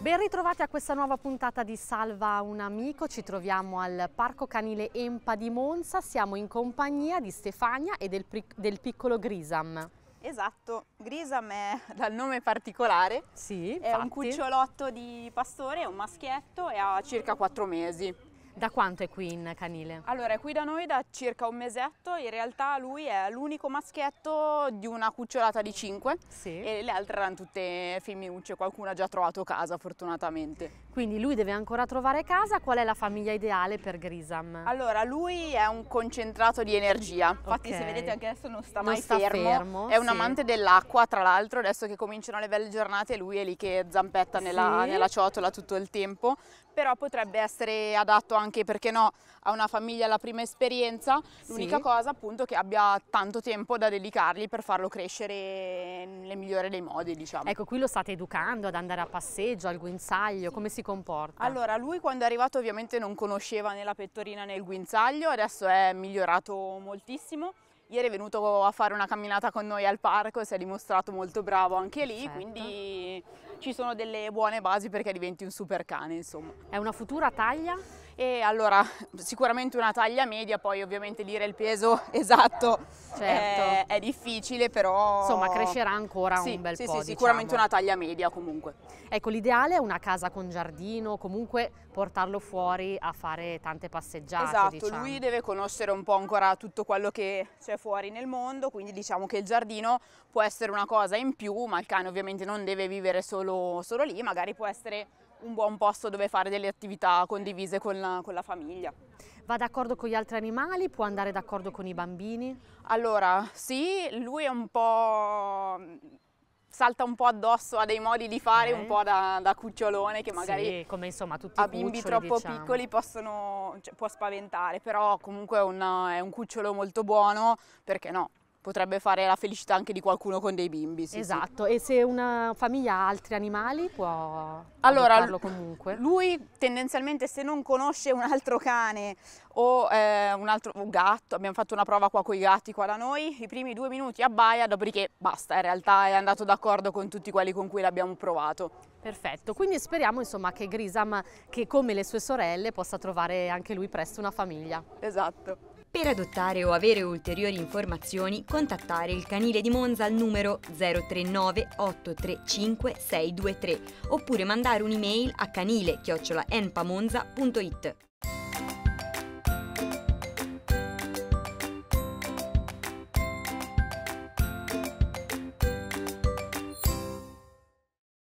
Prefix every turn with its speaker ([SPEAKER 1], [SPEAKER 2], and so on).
[SPEAKER 1] Ben ritrovati a questa nuova puntata di Salva un amico, ci troviamo al Parco Canile Empa di Monza, siamo in compagnia di Stefania e del, del piccolo Grisam.
[SPEAKER 2] Esatto, Grisam è dal nome particolare, sì, è un cucciolotto di pastore, è un maschietto e ha circa 4 mesi. Da quanto è qui in canile? Allora, è qui da noi da circa un mesetto, in realtà lui è l'unico maschietto di una cucciolata di 5 sì. e le altre erano tutte femminucce, qualcuno ha già trovato casa fortunatamente.
[SPEAKER 1] Quindi lui deve ancora trovare casa, qual è la famiglia ideale per Grisam? Allora,
[SPEAKER 2] lui è un concentrato di energia, infatti okay. se vedete anche adesso non sta non mai sta fermo. fermo. è un sì. amante dell'acqua tra l'altro, adesso che cominciano le belle giornate lui è lì che zampetta nella, sì. nella ciotola tutto il tempo, però potrebbe essere adatto anche, perché no, a una famiglia alla prima esperienza, l'unica sì. cosa appunto che abbia tanto tempo da dedicargli per farlo crescere nel migliore dei modi, diciamo. Ecco, qui lo state educando ad andare a passeggio, al guinzaglio, sì. come si comporta? Allora, lui quando è arrivato ovviamente non conosceva né la pettorina né il guinzaglio, adesso è migliorato moltissimo. Ieri è venuto a fare una camminata con noi al parco, e si è dimostrato molto bravo anche lì, certo. quindi ci sono delle buone basi perché diventi un super cane, insomma. È una futura taglia? e allora sicuramente una taglia media, poi ovviamente dire il peso esatto certo. è, eh, è, difficile, però... Insomma crescerà ancora sì, un bel sì, po'. Sì, diciamo. sicuramente una taglia media comunque. Ecco, l'ideale è una casa con
[SPEAKER 1] giardino, comunque portarlo fuori a fare tante passeggiate. Esatto, diciamo. lui
[SPEAKER 2] deve conoscere un po' ancora tutto quello che c'è fuori nel mondo, quindi diciamo che il giardino può essere una cosa in più, ma il cane ovviamente non deve vivere solo, solo lì, magari può essere un buon posto dove fare delle attività condivise con la, con la famiglia. Va d'accordo con gli altri animali? Può andare d'accordo con i bambini? Allora, sì, lui è un po' salta un po' addosso a dei modi di fare eh. un po' da, da, cucciolone che magari sì, come insomma tutti a bimbi cuccioli, troppo diciamo. piccoli possono, cioè, può spaventare, però comunque una, è un cucciolo molto buono, perché no? potrebbe fare la felicità anche di qualcuno con dei bimbi. Sì, esatto, sì. e se una famiglia ha altri animali può allora, comunque? Lui tendenzialmente se non conosce un altro cane o eh, un altro un gatto, abbiamo fatto una prova qua con i gatti qua da noi, i primi due minuti abbaia, dopodiché basta, in realtà è andato d'accordo con tutti quelli con cui l'abbiamo provato. Perfetto, quindi speriamo insomma
[SPEAKER 1] che Grisam, che come le sue sorelle, possa trovare anche lui presto una famiglia. Esatto.
[SPEAKER 2] Per adottare o avere ulteriori informazioni, contattare il canile di Monza al numero 039 835 623 oppure mandare un'email a canile-enpamonza.it.